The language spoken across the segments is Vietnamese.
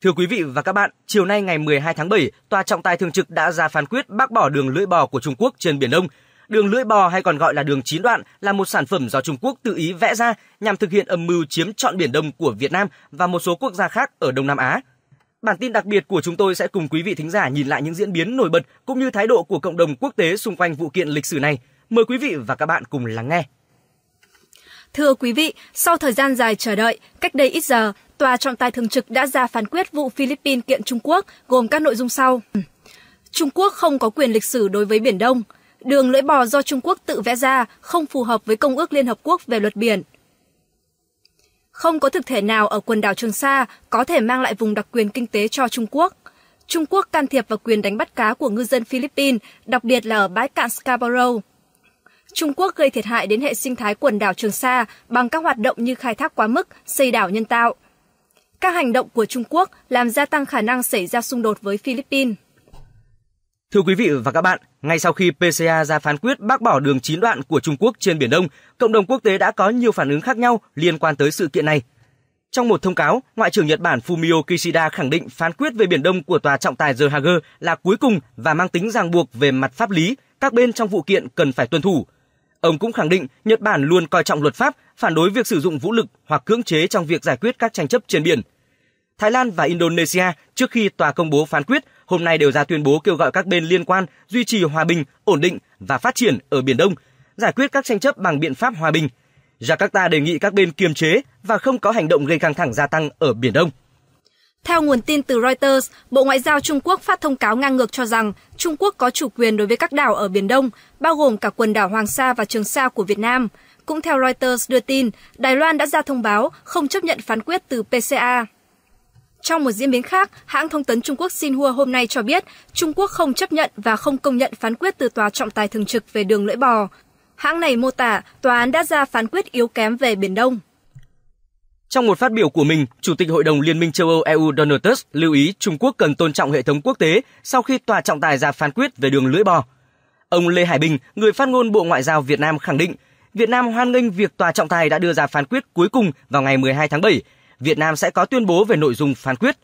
Thưa quý vị và các bạn, chiều nay ngày 12 tháng 7, Tòa trọng tài thường trực đã ra phán quyết bác bỏ đường lưỡi bò của Trung Quốc trên Biển Đông. Đường lưỡi bò hay còn gọi là đường chín đoạn là một sản phẩm do Trung Quốc tự ý vẽ ra nhằm thực hiện âm mưu chiếm trọn Biển Đông của Việt Nam và một số quốc gia khác ở Đông Nam Á. Bản tin đặc biệt của chúng tôi sẽ cùng quý vị thính giả nhìn lại những diễn biến nổi bật cũng như thái độ của cộng đồng quốc tế xung quanh vụ kiện lịch sử này. Mời quý vị và các bạn cùng lắng nghe. Thưa quý vị, sau thời gian dài chờ đợi, cách đây ít giờ, Tòa trọng tài thường trực đã ra phán quyết vụ Philippines kiện Trung Quốc gồm các nội dung sau. Trung Quốc không có quyền lịch sử đối với Biển Đông. Đường lưỡi bò do Trung Quốc tự vẽ ra không phù hợp với Công ước Liên Hợp Quốc về luật biển. Không có thực thể nào ở quần đảo Trường Sa có thể mang lại vùng đặc quyền kinh tế cho Trung Quốc. Trung Quốc can thiệp vào quyền đánh bắt cá của ngư dân Philippines, đặc biệt là ở bãi cạn Scarborough. Trung Quốc gây thiệt hại đến hệ sinh thái quần đảo Trường Sa bằng các hoạt động như khai thác quá mức, xây đảo nhân tạo. Các hành động của Trung Quốc làm gia tăng khả năng xảy ra xung đột với Philippines. Thưa quý vị và các bạn, ngay sau khi PCA ra phán quyết bác bỏ đường chín đoạn của Trung Quốc trên Biển Đông, cộng đồng quốc tế đã có nhiều phản ứng khác nhau liên quan tới sự kiện này. Trong một thông cáo, Ngoại trưởng Nhật Bản Fumio Kishida khẳng định phán quyết về Biển Đông của Tòa trọng tài The Hague là cuối cùng và mang tính ràng buộc về mặt pháp lý, các bên trong vụ kiện cần phải tuân thủ. Ông cũng khẳng định Nhật Bản luôn coi trọng luật pháp, phản đối việc sử dụng vũ lực hoặc cưỡng chế trong việc giải quyết các tranh chấp trên biển. Thái Lan và Indonesia trước khi tòa công bố phán quyết hôm nay đều ra tuyên bố kêu gọi các bên liên quan duy trì hòa bình, ổn định và phát triển ở Biển Đông, giải quyết các tranh chấp bằng biện pháp hòa bình. Jakarta đề nghị các bên kiềm chế và không có hành động gây căng thẳng gia tăng ở Biển Đông. Theo nguồn tin từ Reuters, Bộ Ngoại giao Trung Quốc phát thông cáo ngang ngược cho rằng Trung Quốc có chủ quyền đối với các đảo ở Biển Đông, bao gồm cả quần đảo Hoàng Sa và Trường Sa của Việt Nam. Cũng theo Reuters đưa tin, Đài Loan đã ra thông báo không chấp nhận phán quyết từ PCA. Trong một diễn biến khác, hãng thông tấn Trung Quốc Xinhua hôm nay cho biết Trung Quốc không chấp nhận và không công nhận phán quyết từ Tòa trọng tài thường trực về đường lưỡi bò. Hãng này mô tả tòa án đã ra phán quyết yếu kém về Biển Đông. Trong một phát biểu của mình, Chủ tịch Hội đồng Liên minh châu Âu EU Donald Tusk lưu ý Trung Quốc cần tôn trọng hệ thống quốc tế sau khi tòa trọng tài ra phán quyết về đường lưỡi bò. Ông Lê Hải Bình, người phát ngôn Bộ Ngoại giao Việt Nam khẳng định, Việt Nam hoan nghênh việc tòa trọng tài đã đưa ra phán quyết cuối cùng vào ngày 12 tháng 7. Việt Nam sẽ có tuyên bố về nội dung phán quyết.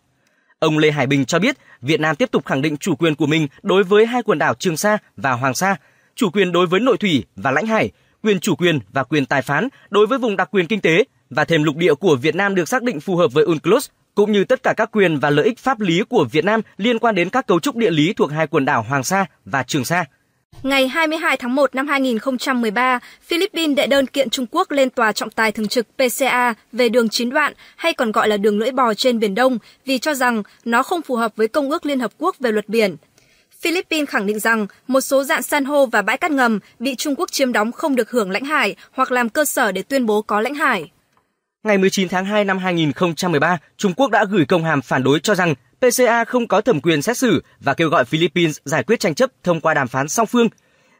Ông Lê Hải Bình cho biết, Việt Nam tiếp tục khẳng định chủ quyền của mình đối với hai quần đảo Trường Sa và Hoàng Sa, chủ quyền đối với nội thủy và lãnh hải, quyền chủ quyền và quyền tài phán đối với vùng đặc quyền kinh tế và thềm lục địa của Việt Nam được xác định phù hợp với UNCLOS cũng như tất cả các quyền và lợi ích pháp lý của Việt Nam liên quan đến các cấu trúc địa lý thuộc hai quần đảo Hoàng Sa và Trường Sa. Ngày 22 tháng 1 năm 2013, Philippines đệ đơn kiện Trung Quốc lên tòa trọng tài thường trực PCA về đường chín đoạn hay còn gọi là đường lưỡi bò trên Biển Đông vì cho rằng nó không phù hợp với Công ước Liên Hợp Quốc về luật biển. Philippines khẳng định rằng một số dạng san hô và bãi cát ngầm bị Trung Quốc chiếm đóng không được hưởng lãnh hải hoặc làm cơ sở để tuyên bố có lãnh hải. Ngày 19 tháng 2 năm 2013, Trung Quốc đã gửi công hàm phản đối cho rằng PCA không có thẩm quyền xét xử và kêu gọi Philippines giải quyết tranh chấp thông qua đàm phán song phương.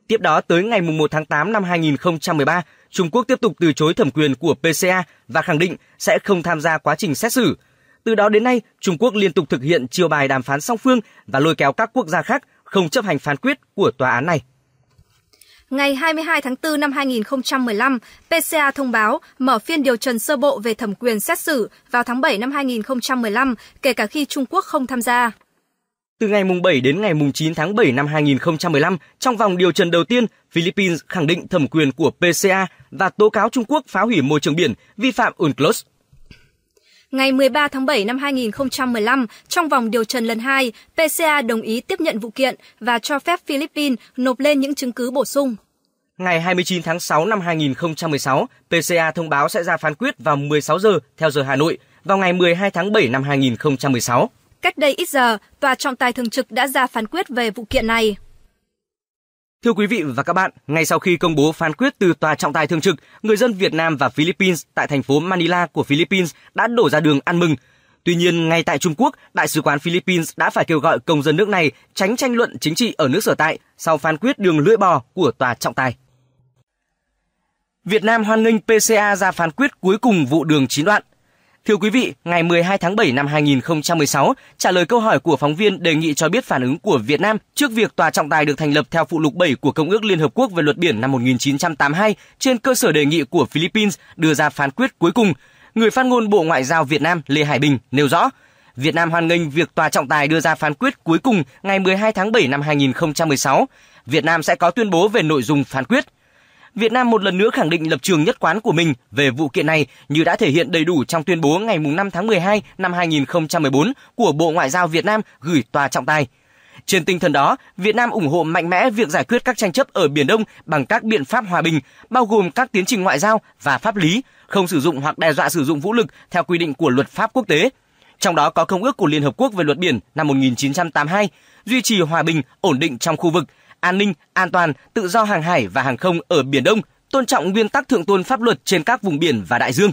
Tiếp đó tới ngày 1 tháng 8 năm 2013, Trung Quốc tiếp tục từ chối thẩm quyền của PCA và khẳng định sẽ không tham gia quá trình xét xử. Từ đó đến nay, Trung Quốc liên tục thực hiện chiêu bài đàm phán song phương và lôi kéo các quốc gia khác không chấp hành phán quyết của tòa án này ngày 22 tháng 4 năm 2015, PCA thông báo mở phiên điều trần sơ bộ về thẩm quyền xét xử vào tháng 7 năm 2015, kể cả khi Trung Quốc không tham gia. Từ ngày mùng 7 đến ngày mùng 9 tháng 7 năm 2015, trong vòng điều trần đầu tiên, Philippines khẳng định thẩm quyền của PCA và tố cáo Trung Quốc phá hủy môi trường biển, vi phạm UNCLOS Ngày 13 tháng 7 năm 2015, trong vòng điều trần lần 2, PCA đồng ý tiếp nhận vụ kiện và cho phép Philippines nộp lên những chứng cứ bổ sung. Ngày 29 tháng 6 năm 2016, PCA thông báo sẽ ra phán quyết vào 16 giờ theo giờ Hà Nội vào ngày 12 tháng 7 năm 2016. Cách đây ít giờ, Tòa trọng tài thường trực đã ra phán quyết về vụ kiện này. Thưa quý vị và các bạn, ngay sau khi công bố phán quyết từ tòa trọng tài thường trực, người dân Việt Nam và Philippines tại thành phố Manila của Philippines đã đổ ra đường ăn mừng. Tuy nhiên, ngay tại Trung Quốc, đại sứ quán Philippines đã phải kêu gọi công dân nước này tránh tranh luận chính trị ở nước sở tại sau phán quyết đường lưỡi bò của tòa trọng tài. Việt Nam hoan nghênh PCA ra phán quyết cuối cùng vụ đường chín đoạn. Thưa quý vị, ngày 12 tháng 7 năm 2016, trả lời câu hỏi của phóng viên đề nghị cho biết phản ứng của Việt Nam trước việc tòa trọng tài được thành lập theo phụ lục 7 của Công ước Liên Hợp Quốc về luật biển năm 1982 trên cơ sở đề nghị của Philippines đưa ra phán quyết cuối cùng. Người phát ngôn Bộ Ngoại giao Việt Nam Lê Hải Bình nêu rõ, Việt Nam hoan nghênh việc tòa trọng tài đưa ra phán quyết cuối cùng ngày 12 tháng 7 năm 2016. Việt Nam sẽ có tuyên bố về nội dung phán quyết – Việt Nam một lần nữa khẳng định lập trường nhất quán của mình về vụ kiện này như đã thể hiện đầy đủ trong tuyên bố ngày 5 tháng 12 năm 2014 của Bộ Ngoại giao Việt Nam gửi tòa trọng tài. Trên tinh thần đó, Việt Nam ủng hộ mạnh mẽ việc giải quyết các tranh chấp ở Biển Đông bằng các biện pháp hòa bình, bao gồm các tiến trình ngoại giao và pháp lý, không sử dụng hoặc đe dọa sử dụng vũ lực theo quy định của luật pháp quốc tế. Trong đó có Công ước của Liên Hợp Quốc về luật biển năm 1982, duy trì hòa bình, ổn định trong khu vực – an ninh, an toàn, tự do hàng hải và hàng không ở Biển Đông, tôn trọng nguyên tắc thượng tôn pháp luật trên các vùng biển và đại dương.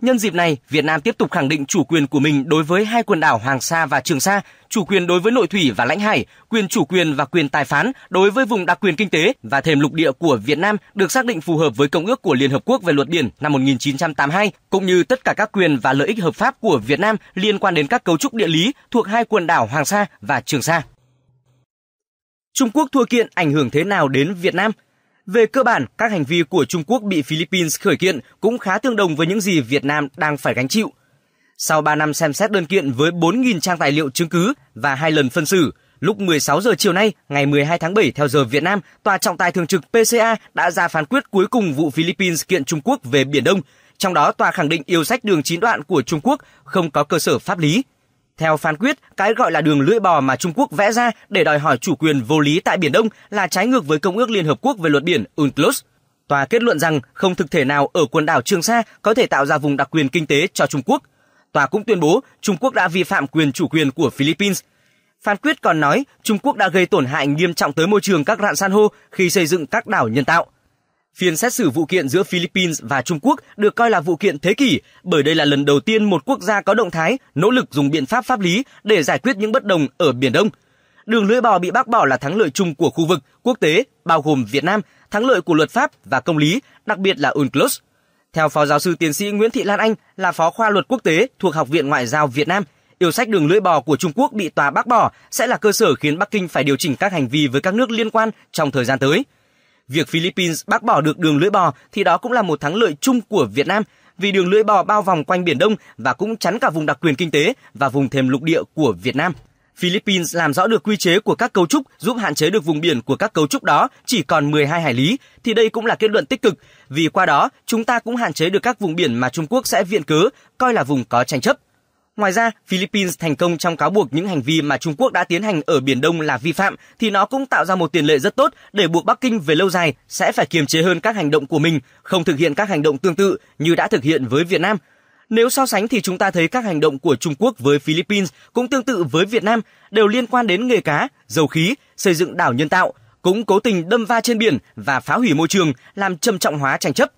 Nhân dịp này, Việt Nam tiếp tục khẳng định chủ quyền của mình đối với hai quần đảo Hoàng Sa và Trường Sa, chủ quyền đối với nội thủy và lãnh hải, quyền chủ quyền và quyền tài phán đối với vùng đặc quyền kinh tế và thềm lục địa của Việt Nam được xác định phù hợp với Công ước của Liên Hợp Quốc về luật biển năm 1982, cũng như tất cả các quyền và lợi ích hợp pháp của Việt Nam liên quan đến các cấu trúc địa lý thuộc hai quần đảo Hoàng Sa và Trường Sa. Trung Quốc thua kiện ảnh hưởng thế nào đến Việt Nam? Về cơ bản, các hành vi của Trung Quốc bị Philippines khởi kiện cũng khá tương đồng với những gì Việt Nam đang phải gánh chịu. Sau 3 năm xem xét đơn kiện với 4.000 trang tài liệu chứng cứ và hai lần phân xử, lúc 16 giờ chiều nay, ngày 12 tháng 7 theo giờ Việt Nam, Tòa trọng tài thường trực PCA đã ra phán quyết cuối cùng vụ Philippines kiện Trung Quốc về Biển Đông. Trong đó, tòa khẳng định yêu sách đường chín đoạn của Trung Quốc không có cơ sở pháp lý. Theo phán quyết, cái gọi là đường lưỡi bò mà Trung Quốc vẽ ra để đòi hỏi chủ quyền vô lý tại Biển Đông là trái ngược với Công ước Liên Hợp Quốc về luật biển UNCLOS. Tòa kết luận rằng không thực thể nào ở quần đảo Trường Sa có thể tạo ra vùng đặc quyền kinh tế cho Trung Quốc. Tòa cũng tuyên bố Trung Quốc đã vi phạm quyền chủ quyền của Philippines. Phán quyết còn nói Trung Quốc đã gây tổn hại nghiêm trọng tới môi trường các rạn san hô khi xây dựng các đảo nhân tạo. Phiên xét xử vụ kiện giữa Philippines và Trung Quốc được coi là vụ kiện thế kỷ bởi đây là lần đầu tiên một quốc gia có động thái nỗ lực dùng biện pháp pháp lý để giải quyết những bất đồng ở Biển Đông. Đường lưỡi bò bị bác bỏ là thắng lợi chung của khu vực, quốc tế, bao gồm Việt Nam, thắng lợi của luật pháp và công lý, đặc biệt là UNCLOS. Theo Phó Giáo sư Tiến sĩ Nguyễn Thị Lan Anh là Phó khoa luật quốc tế thuộc Học viện Ngoại giao Việt Nam, yêu sách đường lưỡi bò của Trung Quốc bị tòa bác bỏ sẽ là cơ sở khiến Bắc Kinh phải điều chỉnh các hành vi với các nước liên quan trong thời gian tới. Việc Philippines bác bỏ được đường lưỡi bò thì đó cũng là một thắng lợi chung của Việt Nam vì đường lưỡi bò bao vòng quanh Biển Đông và cũng chắn cả vùng đặc quyền kinh tế và vùng thềm lục địa của Việt Nam. Philippines làm rõ được quy chế của các cấu trúc giúp hạn chế được vùng biển của các cấu trúc đó chỉ còn 12 hải lý thì đây cũng là kết luận tích cực vì qua đó chúng ta cũng hạn chế được các vùng biển mà Trung Quốc sẽ viện cớ coi là vùng có tranh chấp. Ngoài ra, Philippines thành công trong cáo buộc những hành vi mà Trung Quốc đã tiến hành ở Biển Đông là vi phạm thì nó cũng tạo ra một tiền lệ rất tốt để buộc Bắc Kinh về lâu dài sẽ phải kiềm chế hơn các hành động của mình, không thực hiện các hành động tương tự như đã thực hiện với Việt Nam. Nếu so sánh thì chúng ta thấy các hành động của Trung Quốc với Philippines cũng tương tự với Việt Nam đều liên quan đến nghề cá, dầu khí, xây dựng đảo nhân tạo, cũng cố tình đâm va trên biển và phá hủy môi trường, làm trầm trọng hóa tranh chấp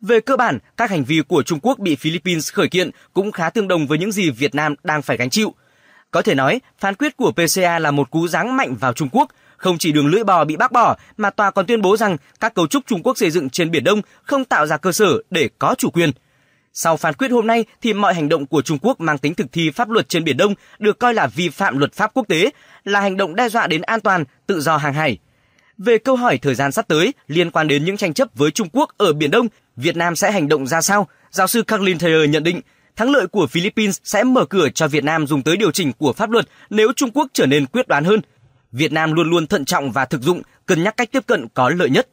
về cơ bản, các hành vi của Trung Quốc bị Philippines khởi kiện cũng khá tương đồng với những gì Việt Nam đang phải gánh chịu. Có thể nói, phán quyết của PCA là một cú giáng mạnh vào Trung Quốc, không chỉ đường lưỡi bò bị bác bỏ mà tòa còn tuyên bố rằng các cấu trúc Trung Quốc xây dựng trên Biển Đông không tạo ra cơ sở để có chủ quyền. Sau phán quyết hôm nay thì mọi hành động của Trung Quốc mang tính thực thi pháp luật trên Biển Đông được coi là vi phạm luật pháp quốc tế, là hành động đe dọa đến an toàn, tự do hàng hải về câu hỏi thời gian sắp tới liên quan đến những tranh chấp với Trung Quốc ở Biển Đông, Việt Nam sẽ hành động ra sao, giáo sư Kathleen Taylor nhận định thắng lợi của Philippines sẽ mở cửa cho Việt Nam dùng tới điều chỉnh của pháp luật nếu Trung Quốc trở nên quyết đoán hơn. Việt Nam luôn luôn thận trọng và thực dụng, cân nhắc cách tiếp cận có lợi nhất